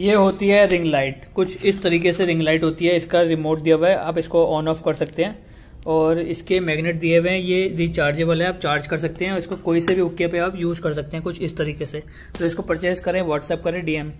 ये होती है रिंग लाइट कुछ इस तरीके से रिंग लाइट होती है इसका रिमोट दिया हुआ है आप इसको ऑन ऑफ कर सकते हैं और इसके मैग्नेट दिए हुए हैं ये रिचार्जेबल है आप चार्ज कर सकते हैं और इसको कोई से भी उक्के पे आप यूज़ कर सकते हैं कुछ इस तरीके से तो इसको परचेज़ करें व्हाट्सअप करें डीएम